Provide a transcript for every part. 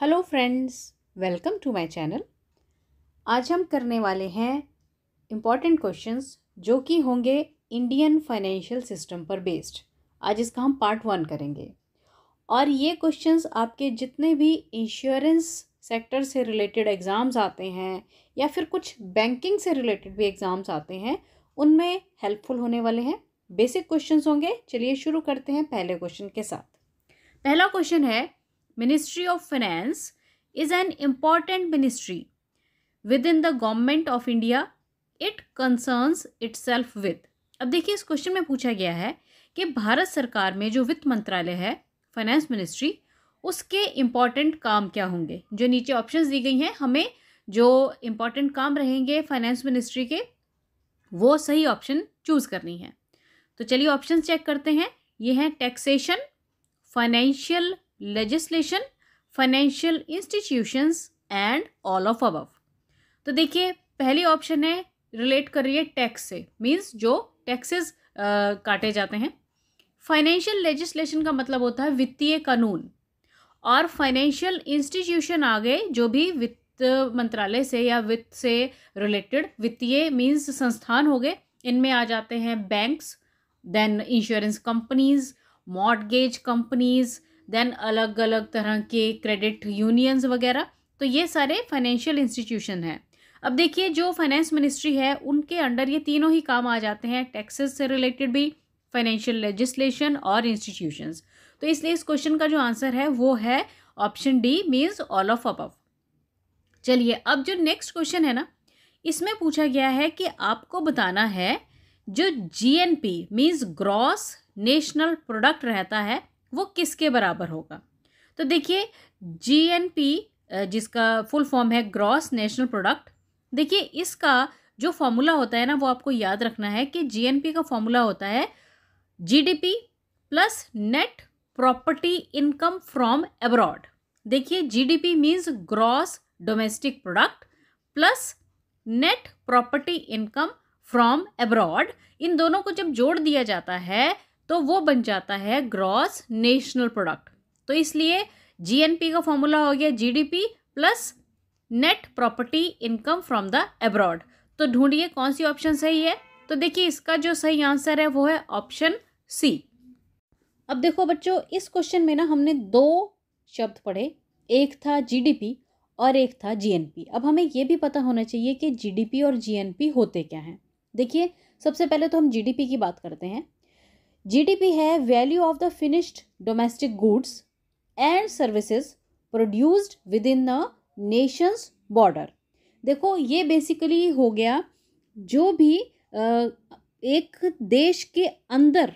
Hello friends welcome to my channel आज हम करने वाले हैं इम्पॉर्टेंट क्वेश्चंस जो कि होंगे इंडियन फाइनेंशियल सिस्टम पर बेस्ड आज इसका हम पार्ट वन करेंगे और ये क्वेश्चंस आपके जितने भी इंश्योरेंस सेक्टर से रिलेटेड एग्ज़ाम्स आते हैं या फिर कुछ बैंकिंग से रिलेटेड भी एग्ज़ाम्स आते हैं उनमें हेल्पफुल होने वाले हैं बेसिक क्वेश्चंस होंगे चलिए शुरू करते हैं पहले क्वेश्चन के साथ पहला क्वेश्चन है Ministry of Finance is an important ministry within the government of India. It concerns itself with. अब देखिए इस क्वेश्चन में पूछा गया है कि भारत सरकार में जो वित्त मंत्रालय है फाइनेंस मिनिस्ट्री उसके इम्पॉर्टेंट काम क्या होंगे जो नीचे ऑप्शंस दी गई हैं हमें जो इम्पॉर्टेंट काम रहेंगे फाइनेंस मिनिस्ट्री के वो सही ऑप्शन चूज़ करनी है तो चलिए ऑप्शन चेक करते हैं ये हैं taxation financial legislation financial institutions and all of above तो देखिए पहली ऑप्शन है रिलेट कर रही है टैक्स से मीन्स जो टैक्सेस काटे जाते हैं फाइनेंशियल लेजिस्लेशन का मतलब होता है वित्तीय कानून और फाइनेंशियल इंस्टीट्यूशन आ गए जो भी वित्त मंत्रालय से या वित्त से रिलेटेड वित्तीय मीन्स संस्थान हो गए इनमें आ जाते हैं banks then insurance companies mortgage companies then अलग अलग तरह के क्रेडिट यूनियंस वगैरह तो ये सारे फाइनेंशियल इंस्टीट्यूशन हैं अब देखिए जो फाइनेंस मिनिस्ट्री है उनके अंडर ये तीनों ही काम आ जाते हैं टैक्सेस से रिलेटेड भी फाइनेंशियल लेजिस्लेशन और इंस्टीट्यूशंस तो इसलिए इस क्वेश्चन का जो आंसर है वो है option D means all of अब चलिए अब जो नेक्स्ट क्वेश्चन है ना इसमें पूछा गया है कि आपको बताना है जो G N P means gross national product रहता है वो किसके बराबर होगा तो देखिए जीएनपी जिसका फुल फॉर्म है ग्रॉस नेशनल प्रोडक्ट देखिए इसका जो फॉर्मूला होता है ना वो आपको याद रखना है कि जीएनपी का फॉर्मूला होता है GDP plus net property income from abroad देखिए GDP means gross domestic product plus net property income from abroad इन दोनों को जब जोड़ दिया जाता है तो वो बन जाता है ग्रॉस नेशनल प्रोडक्ट तो इसलिए जीएनपी का फॉर्मूला हो गया GDP plus net property income from the abroad तो ढूंढिए कौन सी ऑप्शन सही है तो देखिए इसका जो सही आंसर है वो है ऑप्शन सी अब देखो बच्चों इस क्वेश्चन में ना हमने दो शब्द पढ़े एक था जीडीपी और एक था जीएनपी अब हमें ये भी पता होना चाहिए कि जीडीपी और जीएनपी होते क्या हैं देखिए सबसे पहले तो हम जीडीपी की बात करते हैं जीडीपी है value of the finished domestic goods and services produced within the nations border देखो ये बेसिकली हो गया जो भी एक देश के अंदर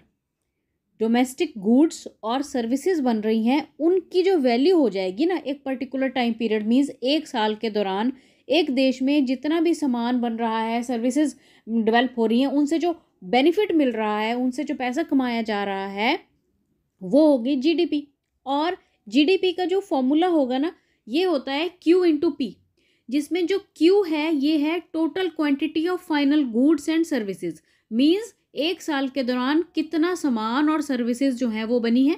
डोमेस्टिक गुड्स और सर्विसेज बन रही हैं उनकी जो वैल्यू हो जाएगी ना एक पर्टिकुलर टाइम पीरियड मीन्स एक साल के दौरान एक देश में जितना भी सामान बन रहा है सर्विसेज डेवलप हो रही हैं उनसे जो बेनिफिट मिल रहा है उनसे जो पैसा कमाया जा रहा है वो होगी जीडीपी और जीडीपी का जो फॉर्मूला होगा ना ये होता है क्यू इंटू पी जिसमें जो क्यू है ये है total quantity of final goods and services means एक साल के दौरान कितना सामान और सर्विसेज जो है वो बनी है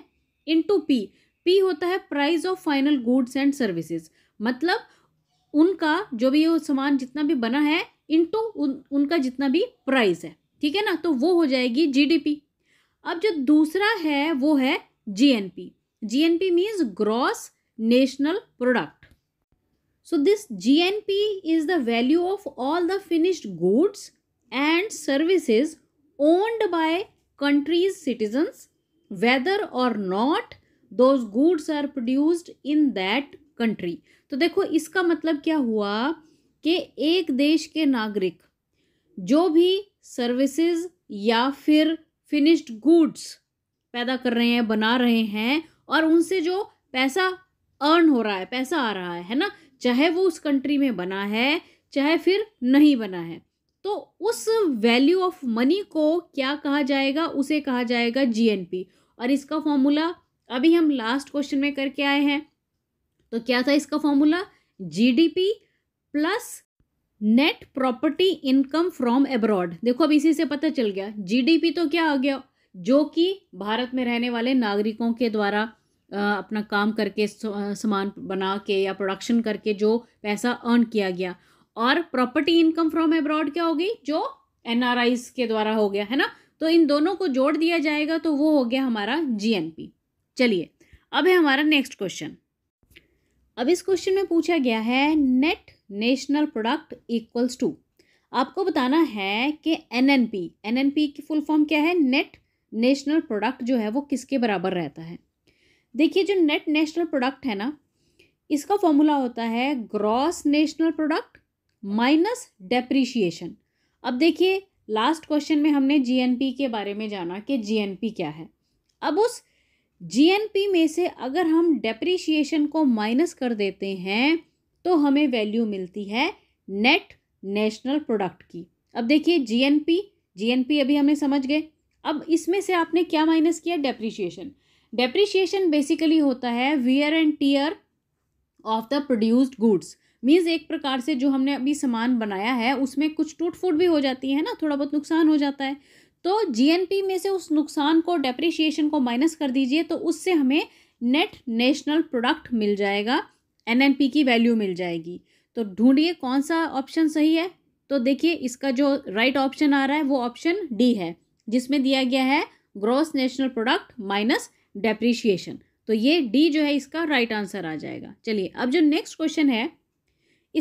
इंटू पी पी होता है price of final goods and services मतलब उनका जो भी वो सामान जितना भी बना है इंटू उन, उनका जितना भी प्राइस है ठीक है ना तो वो हो जाएगी जीडीपी अब जो दूसरा है वो है GNP GNP means gross national product so this GNP is the value of all the finished goods and services owned by countries citizens whether or not those goods are produced in that country तो देखो इसका मतलब क्या हुआ कि एक देश के नागरिक जो भी सर्विसेज या फिर फिनिश्ड गुड्स पैदा कर रहे हैं बना रहे हैं और उनसे जो पैसा अर्न हो रहा है पैसा आ रहा है है ना चाहे वो उस कंट्री में बना है चाहे फिर नहीं बना है तो उस वैल्यू ऑफ मनी को क्या कहा जाएगा उसे कहा जाएगा जीएनपी और इसका फॉर्मूला अभी हम लास्ट क्वेश्चन में करके आए हैं तो क्या था इसका formula GDP plus net property income from abroad देखो अब इसी से पता चल गया जीडीपी तो क्या आ गया जो कि भारत में रहने वाले नागरिकों के द्वारा अपना काम करके सामान बना के या प्रोडक्शन करके जो पैसा अर्न किया गया और प्रॉपर्टी इनकम फ्रॉम एब्रॉड क्या होगी जो एन के द्वारा हो गया है ना तो इन दोनों को जोड़ दिया जाएगा तो वो हो गया हमारा जी चलिए अब है हमारा नेक्स्ट क्वेश्चन अब इस क्वेश्चन में पूछा गया है net national product equals to आपको बताना है कि N N P N N P की फुल फॉर्म क्या है नेट नेशनल प्रोडक्ट जो है वो किसके बराबर रहता है देखिए जो नेट नेशनल प्रोडक्ट है ना इसका फॉर्मूला होता है gross national product minus depreciation अब देखिए लास्ट क्वेश्चन में हमने जीएनपी के बारे में जाना कि जीएनपी क्या है अब उस जीएनपी में से अगर हम डेप्रीशिएशन को माइनस कर देते हैं तो हमें वैल्यू मिलती है नेट नेशनल प्रोडक्ट की अब देखिए जीएनपी जीएनपी अभी हमें समझ गए अब इसमें से आपने क्या माइनस किया डेप्रिशिएशन डेप्रिशिएशन बेसिकली होता है wear and tear of the produced goods means एक प्रकार से जो हमने अभी सामान बनाया है उसमें कुछ टूट फूट भी हो जाती है ना थोड़ा बहुत नुकसान हो जाता है तो जीएनपी में से उस नुकसान को डेप्रिशिएशन को माइनस कर दीजिए तो उससे हमें नेट नेशनल प्रोडक्ट मिल जाएगा एन की वैल्यू मिल जाएगी तो ढूंढिए कौन सा ऑप्शन सही है तो देखिए इसका जो राइट right ऑप्शन आ रहा है वो ऑप्शन डी है जिसमें दिया गया है gross national product minus depreciation तो ये डी जो है इसका राइट right आंसर आ जाएगा चलिए अब जो नेक्स्ट क्वेश्चन है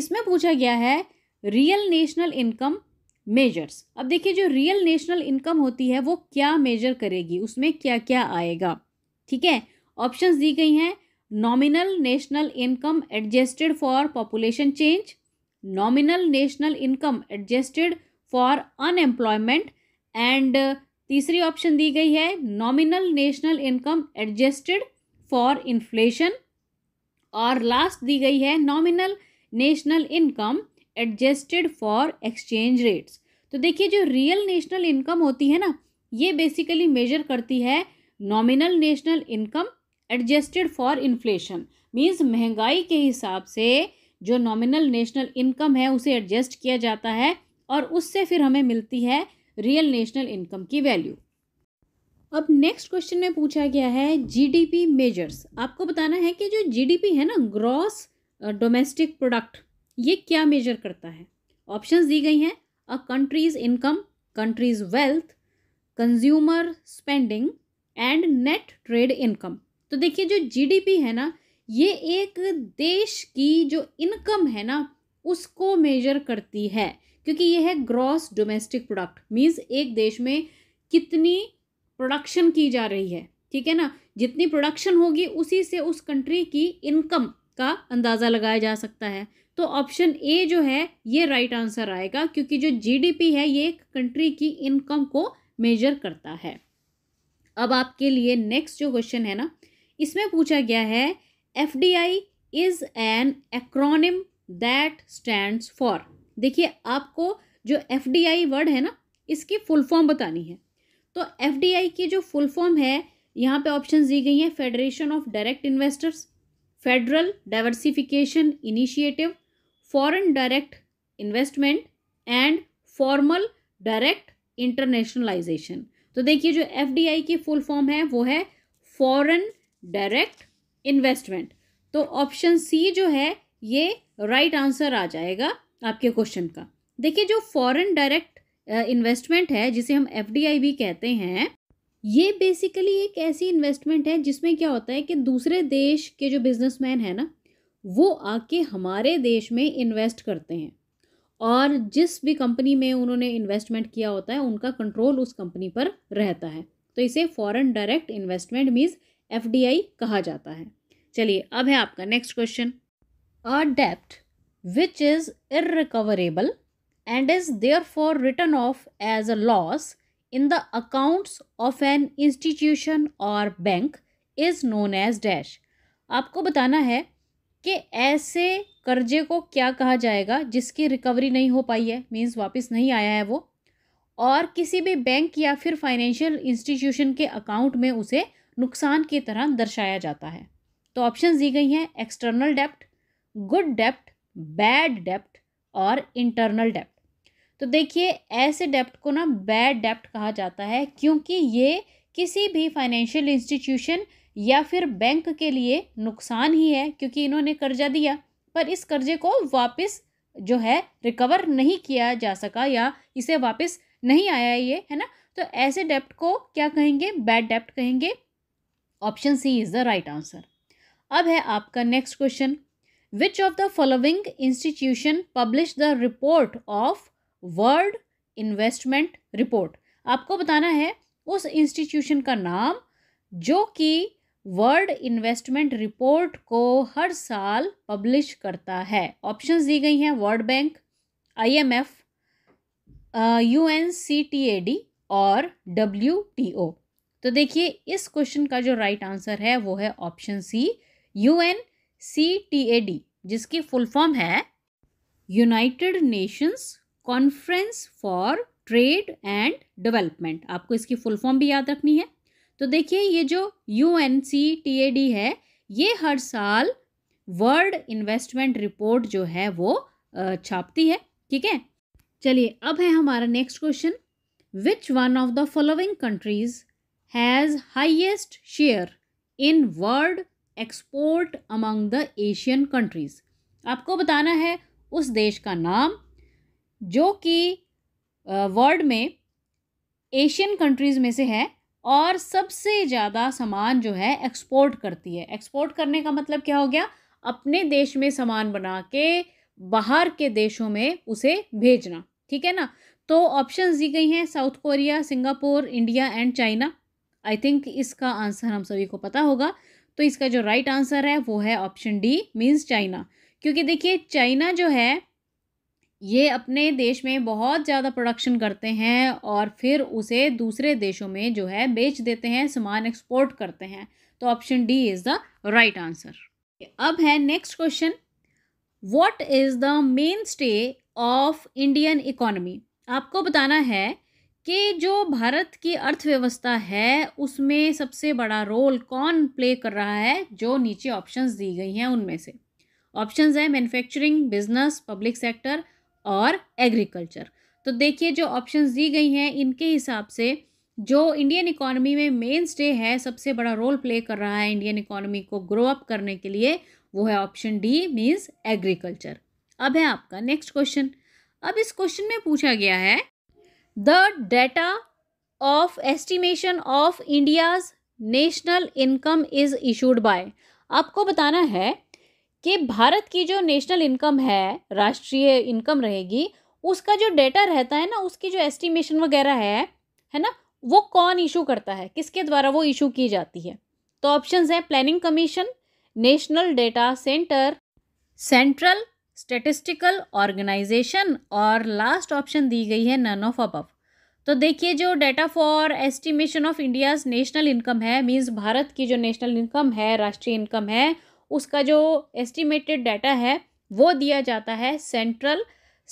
इसमें पूछा गया है रियल नेशनल इनकम मेजर्स अब देखिए जो रियल नेशनल इनकम होती है वो क्या मेजर करेगी उसमें क्या क्या आएगा ठीक है ऑप्शंस दी गई हैं nominal national income adjusted for population change nominal national income adjusted for unemployment and तीसरी ऑप्शन दी गई है nominal national income adjusted for inflation और लास्ट दी गई है nominal national income adjusted for exchange rates तो देखिए जो रियल नेशनल इनकम होती है ना ये बेसिकली मेजर करती है nominal national income adjusted for inflation means महंगाई के हिसाब से जो नॉमिनल नेशनल इनकम है उसे एडजस्ट किया जाता है और उससे फिर हमें मिलती है रियल नेशनल इनकम की वैल्यू अब नेक्स्ट क्वेश्चन में पूछा गया है जीडीपी मेजर्स आपको बताना है कि जो जीडीपी है ना ग्रॉस डोमेस्टिक प्रोडक्ट ये क्या मेजर करता है ऑप्शंस दी गई हैं a country's income country's wealth consumer spending and net trade income तो देखिए जो जीडीपी है ना ये एक देश की जो इनकम है ना उसको मेजर करती है क्योंकि ये है ग्रॉस डोमेस्टिक प्रोडक्ट मीन्स एक देश में कितनी प्रोडक्शन की जा रही है ठीक है ना जितनी प्रोडक्शन होगी उसी से उस कंट्री की इनकम का अंदाज़ा लगाया जा सकता है तो ऑप्शन ए जो है ये राइट right आंसर आएगा क्योंकि जो जीडीपी है ये एक कंट्री की इनकम को मेजर करता है अब आपके लिए नेक्स्ट जो क्वेश्चन है ना इसमें पूछा गया है F D I is an acronym that stand for देखिए आपको जो एफ डी आई वर्ड है ना इसकी फुल फॉर्म बतानी है तो एफ डी आई की जो फुल फॉर्म है यहाँ पे ऑप्शन दी गई हैं federation of direct investors federal diversification initiative foreign direct investment and formal direct internationalisation तो देखिए जो एफ डी आई की फुल फॉर्म है वो है फॉरेन डायरेक्ट इन्वेस्टमेंट तो ऑप्शन सी जो है ये राइट right आंसर आ जाएगा आपके क्वेश्चन का देखिए जो फॉरेन डायरेक्ट इन्वेस्टमेंट है जिसे हम एफ भी कहते हैं ये बेसिकली एक ऐसी इन्वेस्टमेंट है जिसमें क्या होता है कि दूसरे देश के जो बिजनेसमैन है ना वो आके हमारे देश में इन्वेस्ट करते हैं और जिस भी कंपनी में उन्होंने इन्वेस्टमेंट किया होता है उनका कंट्रोल उस कंपनी पर रहता है तो इसे foreign direct investment means F कहा जाता है चलिए अब है आपका नेक्स्ट क्वेश्चन अ डेप्ट which is irrecoverable is therefore written off as a loss in the accounts of an institution और bank is known as dash आपको बताना है कि ऐसे कर्जे को क्या कहा जाएगा जिसकी रिकवरी नहीं हो पाई है मीन्स वापस नहीं आया है वो और किसी भी बैंक या फिर फाइनेंशियल इंस्टीट्यूशन के अकाउंट में उसे नुकसान की तरह दर्शाया जाता है तो ऑप्शन दी गई हैं एक्सटर्नल डेप्ट गुड डेप्ट बैड डेप्ट और इंटरनल डेप्ट तो देखिए ऐसे डेप्ट को ना बैड डेप्ट कहा जाता है क्योंकि ये किसी भी फाइनेंशियल इंस्टीट्यूशन या फिर बैंक के लिए नुकसान ही है क्योंकि इन्होंने कर्जा दिया पर इस कर्जे को वापस जो है रिकवर नहीं किया जा सका या इसे वापस नहीं आया ये है ना तो ऐसे डेप्ट को क्या कहेंगे बैड डेप्ट कहेंगे option C is the right answer अब है आपका next question which of the following institution publish the report of world investment report आपको बताना है उस इंस्टीट्यूशन का नाम जो कि वर्ल्ड इन्वेस्टमेंट रिपोर्ट को हर साल पब्लिश करता है ऑप्शंस दी गई हैं वर्ल्ड बैंक आईएमएफ यूएनसीटीएडी और डब्ल्यूटीओ तो देखिए इस क्वेश्चन का जो राइट आंसर है वो है option C U N C T A D जिसकी फुल फॉर्म है United Nations Conference for Trade and Development आपको इसकी फुल फॉर्म भी याद रखनी है तो देखिए ये जो U N C T A D है ये हर साल वर्ल्ड इन्वेस्टमेंट रिपोर्ट जो है वो छापती है ठीक है चलिए अब है हमारा next question which one of the following countries has highest share in world export among the Asian countries आपको बताना है उस देश का नाम जो कि वर्ल्ड में एशियन कंट्रीज़ में से है और सबसे ज़्यादा सामान जो है एक्सपोर्ट करती है एक्सपोर्ट करने का मतलब क्या हो गया अपने देश में सामान बना के बाहर के देशों में उसे भेजना ठीक है ना तो ऑप्शंस दी गई हैं South Korea Singapore India and China I think इसका आंसर हम सभी को पता होगा तो इसका जो राइट right आंसर है वो है ऑप्शन डी मीन्स चाइना क्योंकि देखिए चाइना जो है ये अपने देश में बहुत ज़्यादा प्रोडक्शन करते हैं और फिर उसे दूसरे देशों में जो है बेच देते हैं सामान एक्सपोर्ट करते हैं तो option D is the right answer अब है next question what is the mainstay of Indian economy आपको बताना है कि जो भारत की अर्थव्यवस्था है उसमें सबसे बड़ा रोल कौन प्ले कर रहा है जो नीचे ऑप्शंस दी गई हैं उनमें से ऑप्शंस हैं मैन्युफैक्चरिंग बिजनेस पब्लिक सेक्टर और एग्रीकल्चर तो देखिए जो ऑप्शंस दी गई हैं इनके हिसाब से जो इंडियन इकोनॉमी में मेन स्टे है सबसे बड़ा रोल प्ले कर रहा है इंडियन इकोनॉमी को ग्रो अप करने के लिए वो है ऑप्शन डी मीन्स एग्रीकल्चर अब है आपका नेक्स्ट क्वेश्चन अब इस क्वेश्चन में पूछा गया है the data of estimation of India's national income is issued by आपको बताना है कि भारत की जो नेशनल इनकम है राष्ट्रीय इनकम रहेगी उसका जो डेटा रहता है ना उसकी जो एस्टिमेशन वगैरह है है ना वो कौन इशू करता है किसके द्वारा वो इशू की जाती है तो ऑप्शंस हैं planning commission national data centre central statistical organisation और लास्ट ऑप्शन दी गई है नन ऑफ अबव तो देखिए जो data for estimation of India's national income है मींस भारत की जो नेशनल इनकम है राष्ट्रीय इनकम है उसका जो एस्टिमेटेड डाटा है वो दिया जाता है सेंट्रल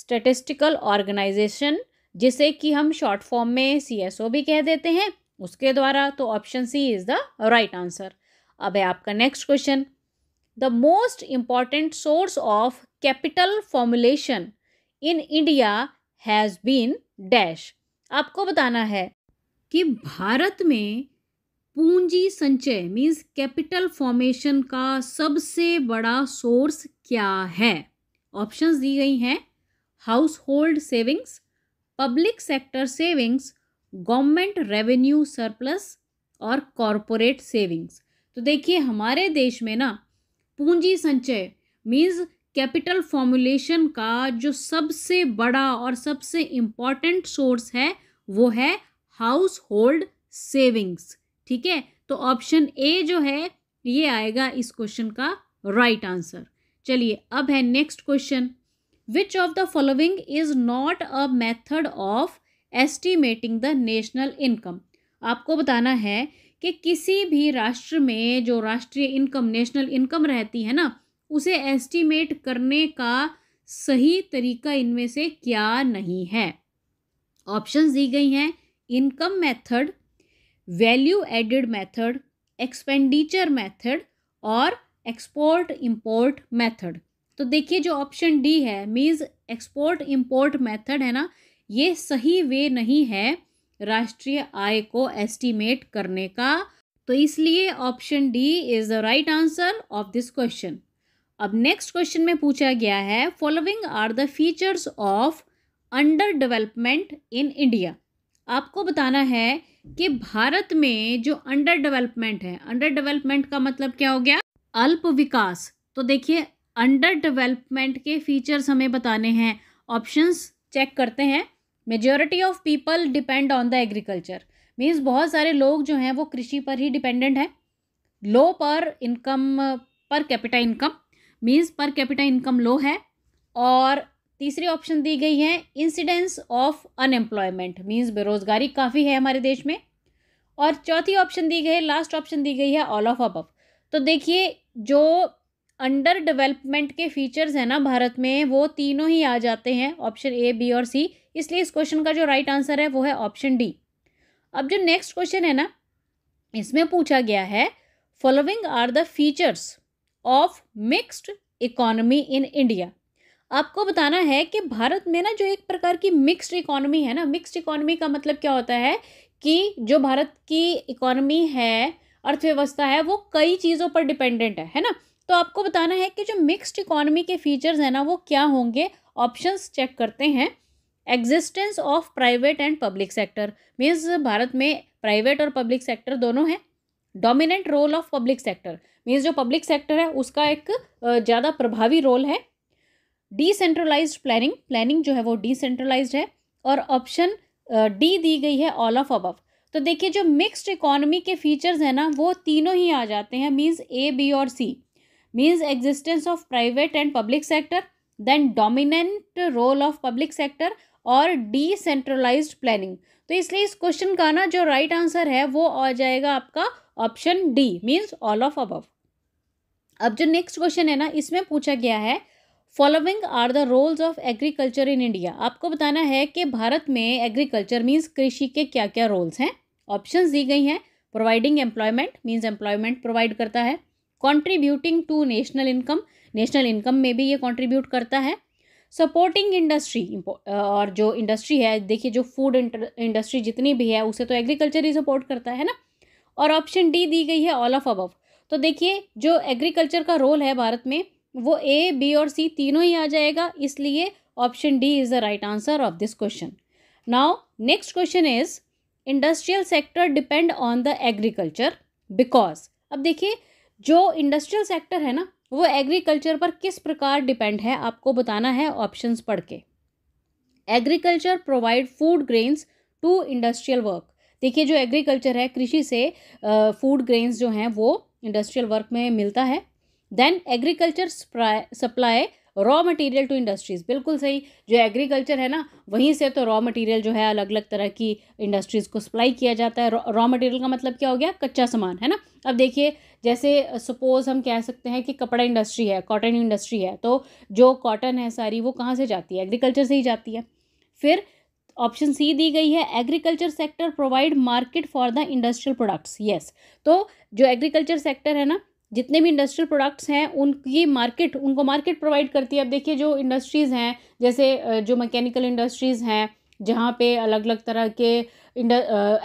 स्टेटिस्टिकल ऑर्गेनाइजेशन जिसे कि हम शॉर्ट फॉर्म में सी भी कह देते हैं उसके द्वारा तो option C is the right answer अब है आपका next question the most important source of capital formulation in India has been dash आपको बताना है कि भारत में पूंजी संचय मीन्स कैपिटल फॉर्मेशन का सबसे बड़ा सोर्स क्या है ऑप्शंस दी गई हैं household savings public sector savings government revenue surplus और कॉरपोरेट सेविंग्स तो देखिए हमारे देश में ना पूंजी संचय मीन्स कैपिटल फॉर्मुलेशन का जो सबसे बड़ा और सबसे इम्पॉर्टेंट सोर्स है वो है हाउस होल्ड सेविंग्स ठीक है तो ऑप्शन ए जो है ये आएगा इस क्वेश्चन का राइट आंसर चलिए अब है next question which of the following is not a method of estimating the national income आपको बताना है कि किसी भी राष्ट्र में जो राष्ट्रीय इनकम नेशनल इनकम रहती है ना उसे एस्टिमेट करने का सही तरीका इनमें से क्या नहीं है ऑप्शंस दी गई हैं income method value added method expenditure method और एक्सपोर्ट इंपोर्ट मेथड तो देखिए जो ऑप्शन डी है मीन्स एक्सपोर्ट इंपोर्ट मेथड है ना ये सही वे नहीं है राष्ट्रीय आय को एस्टिमेट करने का तो इसलिए option D is the right answer of this question अब नेक्स्ट क्वेश्चन में पूछा गया है following are the features of under development in India आपको बताना है कि भारत में जो अंडर डेवलपमेंट है अंडर डेवलपमेंट का मतलब क्या हो गया अल्प विकास तो देखिए अंडर डेवलपमेंट के फीचर्स हमें बताने हैं ऑप्शंस चेक करते हैं majority of people depend on the agriculture means बहुत सारे लोग जो हैं वो कृषि पर ही डिपेंडेंट हैं लो per income per capita income means per capita income low है और तीसरी ऑप्शन दी गई है इंसिडेंस ऑफ अनएम्प्लॉयमेंट मीन्स बेरोजगारी काफ़ी है हमारे देश में और चौथी ऑप्शन दी गई है लास्ट ऑप्शन दी गई है ऑल ऑफ अब तो देखिए जो अंडर डेवलपमेंट के फीचर्स हैं ना भारत में वो तीनों ही आ जाते हैं ऑप्शन ए बी और सी इसलिए इस क्वेश्चन का जो राइट आंसर है वो है ऑप्शन डी अब जो नेक्स्ट क्वेश्चन है ना इसमें पूछा गया है following are the features of mixed economy in India आपको बताना है कि भारत में ना जो एक प्रकार की मिक्स्ड इकोनॉमी है ना मिक्स्ड इकोनॉमी का मतलब क्या होता है कि जो भारत की इकोनॉमी है अर्थव्यवस्था है वो कई चीज़ों पर डिपेंडेंट है है ना तो आपको बताना है कि जो मिक्स्ड इकोनॉमी के फीचर्स हैं ना वो क्या होंगे ऑप्शंस चेक करते हैं existence of private and public sector means भारत में प्राइवेट और पब्लिक सेक्टर दोनों हैं dominant role of public sector means जो पब्लिक सेक्टर है उसका एक ज़्यादा प्रभावी रोल है डिसेंट्रलाइज प्लानिंग प्लानिंग जो है वो डिसेंट्रलाइज है और ऑप्शन डी दी गई है ऑल ऑफ अबव तो देखिए जो मिक्स्ड इकोनॉमी के फीचर्स हैं ना वो तीनों ही आ जाते हैं मीन्स ए बी और C means existence of private and public sector then dominant role of public sector और सेंट्रलाइज प्लानिंग तो इसलिए इस क्वेश्चन का ना जो राइट right आंसर है वो आ जाएगा आपका option D means all of above अब जो नेक्स्ट क्वेश्चन है ना इसमें पूछा गया है following are the roles of agriculture in India आपको बताना है कि भारत में एग्रीकल्चर मीन्स कृषि के क्या क्या रोल्स हैं ऑप्शन दी गई हैं providing employment means employment provide करता है contributing to national income national income में भी ये कॉन्ट्रीब्यूट करता है सपोर्टिंग इंडस्ट्री और जो इंडस्ट्री है देखिए जो फूड इंडस्ट्री जितनी भी है उसे तो एग्रीकल्चर ही सपोर्ट करता है ना और ऑप्शन डी दी गई है ऑल ऑफ अबव तो देखिए जो एग्रीकल्चर का रोल है भारत में वो ए बी और सी तीनों ही आ जाएगा इसलिए option D is the right answer of this question now next question is industrial sector depend on the agriculture because अब देखिए जो इंडस्ट्रियल सेक्टर है ना वो एग्रीकल्चर पर किस प्रकार डिपेंड है आपको बताना है ऑप्शंस पढ़ के agriculture provide food grains to industrial work देखिए जो एग्रीकल्चर है कृषि से फूड ग्रेन्स जो हैं वो इंडस्ट्रियल वर्क में मिलता है then agriculture supply raw material to industries बिल्कुल सही जो एग्रीकल्चर है ना वहीं से तो रॉ मटेरियल जो है अलग अलग तरह की इंडस्ट्रीज़ को सप्लाई किया जाता है रॉ मटेरियल का मतलब क्या हो गया कच्चा सामान है ना अब देखिए जैसे सपोज़ हम कह सकते हैं कि कपड़ा इंडस्ट्री है कॉटन इंडस्ट्री है तो जो कॉटन है सारी वो कहाँ से जाती है एग्रीकल्चर से ही जाती है फिर ऑप्शन सी दी गई है agriculture sector provide market for the industrial products yes तो जो एग्रीकल्चर सेक्टर है ना जितने भी इंडस्ट्रियल प्रोडक्ट्स हैं उनकी मार्केट उनको मार्केट प्रोवाइड करती है अब देखिए जो इंडस्ट्रीज़ हैं जैसे जो मैकेनिकल इंडस्ट्रीज़ हैं जहाँ पे अलग अलग तरह के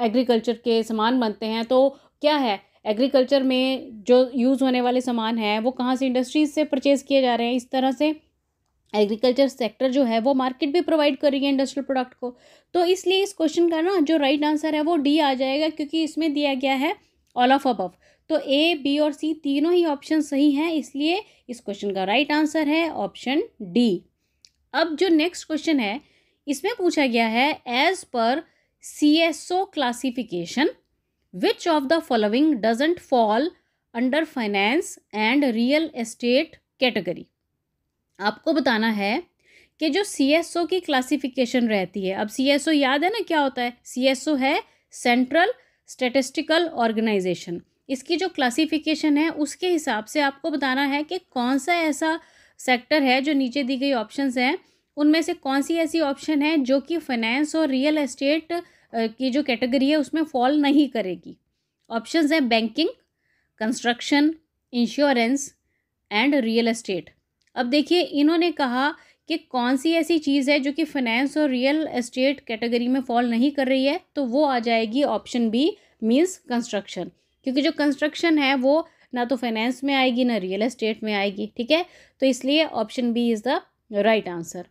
एग्रीकल्चर के सामान बनते हैं तो क्या है एग्रीकल्चर में जो यूज़ होने वाले सामान हैं वो कहाँ से इंडस्ट्रीज़ से परचेज किए जा रहे हैं इस तरह से एग्रीकल्चर सेक्टर जो है वो मार्केट भी प्रोवाइड कर रही है इंडस्ट्रियल प्रोडक्ट को तो इसलिए इस क्वेश्चन का ना जो राइट right आंसर है वो डी आ जाएगा क्योंकि इसमें दिया गया है ऑल ऑफ अबव तो ए बी और सी तीनों ही ऑप्शन सही हैं इसलिए इस क्वेश्चन का राइट आंसर है ऑप्शन डी अब जो नेक्स्ट क्वेश्चन है इसमें पूछा गया है as per C S O classification which of the following doesn't fall under finance and real estate category आपको बताना है कि जो सी एस ओ की क्लासिफिकेशन रहती है अब सी एस ओ याद है ना क्या होता है सी एस ओ है सेंट्रल स्टेटिस्टिकल ऑर्गेनाइजेशन इसकी जो क्लासिफिकेशन है उसके हिसाब से आपको बताना है कि कौन सा ऐसा सेक्टर है जो नीचे दी गई ऑप्शंस हैं उनमें से कौन सी ऐसी ऑप्शन है जो कि फाइनेंस और रियल एस्टेट की जो कैटेगरी है उसमें फॉल नहीं करेगी ऑप्शंस हैं banking construction insurance and real estate अब देखिए इन्होंने कहा कि कौन सी ऐसी चीज़ है जो कि फाइनेंस और रियल एस्टेट कैटेगरी में फॉल नहीं कर रही है तो वो आ जाएगी ऑप्शन बी मीन्स कंस्ट्रक्शन क्योंकि जो कंस्ट्रक्शन है वो ना तो फाइनेंस में आएगी ना रियल एस्टेट में आएगी ठीक है तो इसलिए option B is the right answer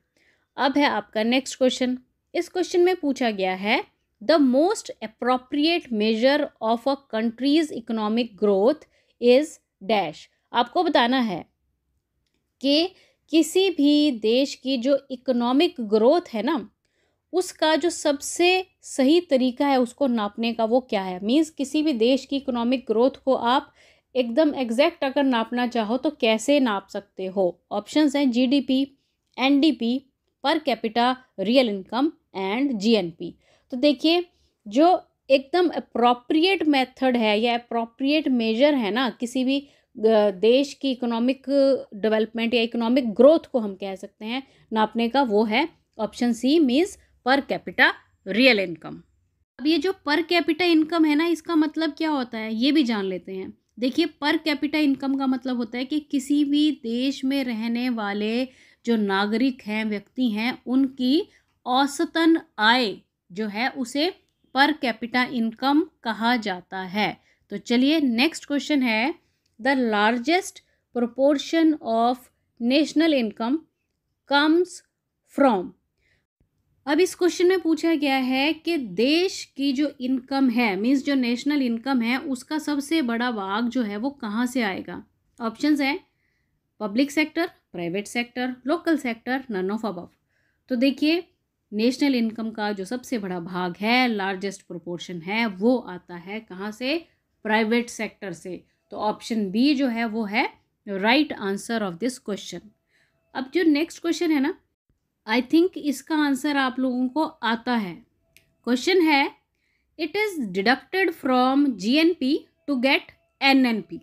अब है आपका नेक्स्ट क्वेश्चन इस क्वेश्चन में पूछा गया है the most appropriate measure of a country's economic growth is dash आपको बताना है कि किसी भी देश की जो इकोनॉमिक ग्रोथ है ना उसका जो सबसे सही तरीका है उसको नापने का वो क्या है मीन्स किसी भी देश की इकोनॉमिक ग्रोथ को आप एकदम एग्जैक्ट अगर नापना चाहो तो कैसे नाप सकते हो ऑप्शंस हैं GDP NDP per capita real income and GNP तो देखिए जो एकदम अप्रोप्रिएट मेथड है या अप्रोप्रिएट मेजर है ना किसी भी देश की इकोनॉमिक डेवलपमेंट या इकोनॉमिक ग्रोथ को हम कह सकते हैं नापने का वो है option C means per capita real income अब ये जो पर कैपिटा इनकम है ना इसका मतलब क्या होता है ये भी जान लेते हैं देखिए पर कैपिटा इनकम का मतलब होता है कि किसी भी देश में रहने वाले जो नागरिक हैं व्यक्ति हैं उनकी औसतन आय जो है उसे पर कैपिटा इनकम कहा जाता है तो चलिए नेक्स्ट क्वेश्चन है the largest proportion of national income comes from अब इस क्वेश्चन में पूछा गया है कि देश की जो इनकम है मीन्स जो नेशनल इनकम है उसका सबसे बड़ा भाग जो है वो कहाँ से आएगा ऑप्शंस हैं public sector private sector local sector none of above तो देखिए नेशनल इनकम का जो सबसे बड़ा भाग है लार्जेस्ट प्रोपोर्शन है वो आता है कहाँ से प्राइवेट सेक्टर से तो ऑप्शन बी जो है वो है right answer of this question अब जो नेक्स्ट क्वेश्चन है ना आई थिंक इसका आंसर आप लोगों को आता है क्वेश्चन है it is deducted from G N P to get N N P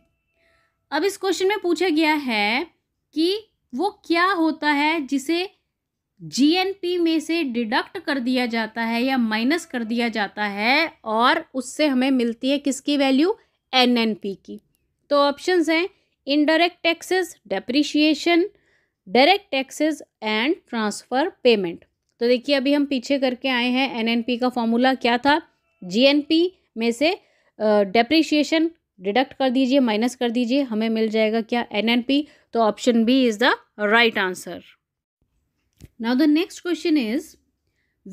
अब इस क्वेश्चन में पूछा गया है कि वो क्या होता है जिसे जीएनपी में से डिडक्ट कर दिया जाता है या माइनस कर दिया जाता है और उससे हमें मिलती है किसकी वैल्यू एनएनपी की तो ऑप्शंस हैं indirect taxes depreciation direct taxes and transfer payment तो देखिए अभी हम पीछे करके आए हैं एनएनपी का फॉर्मूला क्या था जीएनपी में से डेप्रिशिएशन uh, डिडक्ट कर दीजिए माइनस कर दीजिए हमें मिल जाएगा क्या एनएनपी तो option B is the right answer now the next question is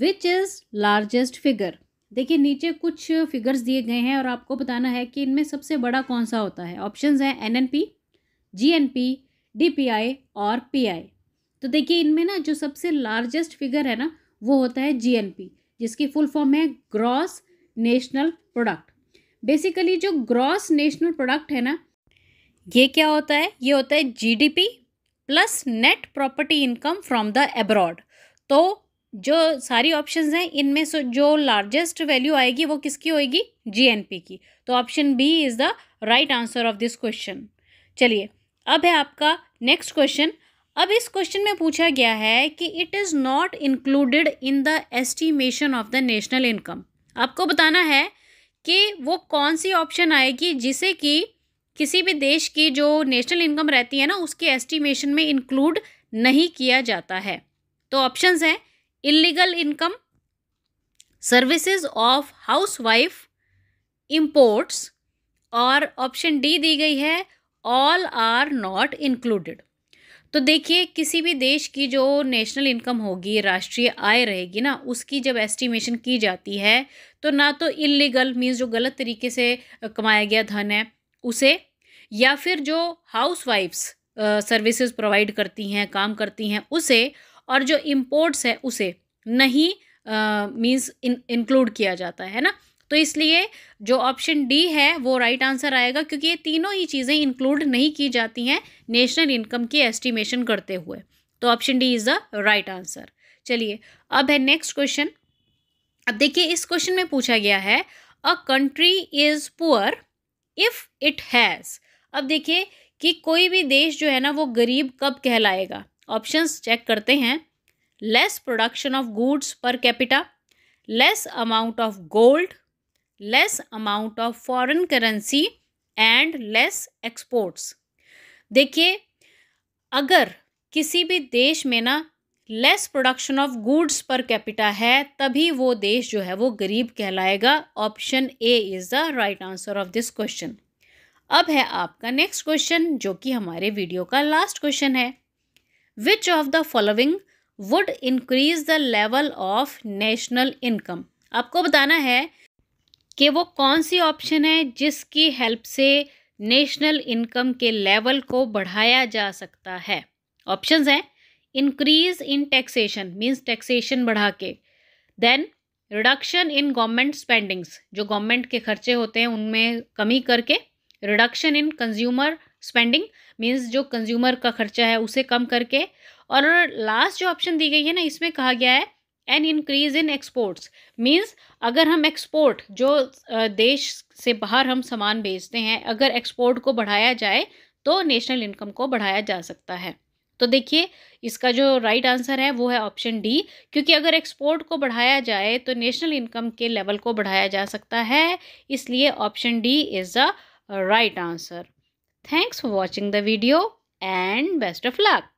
which is largest figure देखिए नीचे कुछ फिगर्स दिए गए हैं और आपको बताना है कि इनमें सबसे बड़ा कौन सा होता है ऑप्शंस हैं एनएनपी जीएनपी डीपीआई और पीआई तो देखिए इनमें ना जो सबसे लार्जेस्ट फिगर है ना वो होता है जीएनपी जिसकी फुल फॉर्म है ग्रॉस नेशनल प्रोडक्ट बेसिकली जो ग्रॉस नेशनल प्रोडक्ट है ना ये क्या होता है ये होता है GDP plus net property income from the abroad तो जो सारी ऑप्शंस हैं इनमें से जो लार्जेस्ट वैल्यू आएगी वो किसकी होएगी जीएनपी की तो option B is the right answer of this question चलिए अब है आपका नेक्स्ट क्वेश्चन अब इस क्वेश्चन में पूछा गया है कि it is not included in the estimation of the national income आपको बताना है कि वो कौन सी ऑप्शन आएगी जिसे कि किसी भी देश की जो नेशनल इनकम रहती है ना उसके एस्टिमेशन में इंक्लूड नहीं किया जाता है तो ऑप्शंस हैं illegal income services of housewife imports और ऑप्शन डी दी गई है ऑल आर नॉट इंक्लूडेड तो देखिए किसी भी देश की जो नेशनल इनकम होगी राष्ट्रीय आय रहेगी ना उसकी जब एस्टिमेशन की जाती है तो ना तो इलीगल मीन्स जो गलत तरीके से कमाया गया धन है उसे या फिर जो हाउस वाइफ्स सर्विसेज प्रोवाइड करती हैं काम करती हैं उसे और जो इम्पोर्ट्स है उसे नहीं मीन्स इंक्लूड किया जाता है ना तो इसलिए जो ऑप्शन डी है वो राइट right आंसर आएगा क्योंकि ये तीनों ही चीज़ें इंक्लूड नहीं की जाती हैं नेशनल इनकम की एस्टिमेशन करते हुए तो option D is the right answer चलिए अब है नेक्स्ट क्वेश्चन अब देखिए इस क्वेश्चन में पूछा गया है a country is poor if it has अब देखिए कि कोई भी देश जो है ना वो गरीब कब कहलाएगा ऑप्शंस चेक करते हैं less production of goods per capita less amount of gold less amount of foreign currency and less exports देखिए अगर किसी भी देश में ना less production of goods per capita है तभी वो देश जो है वो गरीब कहलाएगा option A is the right answer of this question अब है आपका नेक्स्ट क्वेश्चन जो कि हमारे वीडियो का लास्ट क्वेश्चन है which of the following would increase the level of national income आपको बताना है कि वो कौन सी ऑप्शन है जिसकी हेल्प से नेशनल इनकम के लेवल को बढ़ाया जा सकता है ऑप्शंस हैं increase in taxation means taxation बढ़ा के then reduction in government spendings जो गवर्नमेंट के खर्चे होते हैं उनमें कमी करके reduction in consumer spending means जो कंज्यूमर का खर्चा है उसे कम करके और लास्ट जो ऑप्शन दी गई है ना इसमें कहा गया है an increase in exports means अगर हम एक्सपोर्ट जो देश से बाहर हम सामान बेचते हैं अगर एक्सपोर्ट को बढ़ाया जाए तो नेशनल इनकम को बढ़ाया जा सकता है तो देखिए इसका जो राइट right आंसर है वो है ऑप्शन डी क्योंकि अगर एक्सपोर्ट को बढ़ाया जाए तो नेशनल इनकम के लेवल को बढ़ाया जा सकता है इसलिए option D is the right answer thanks for watching the video and best of luck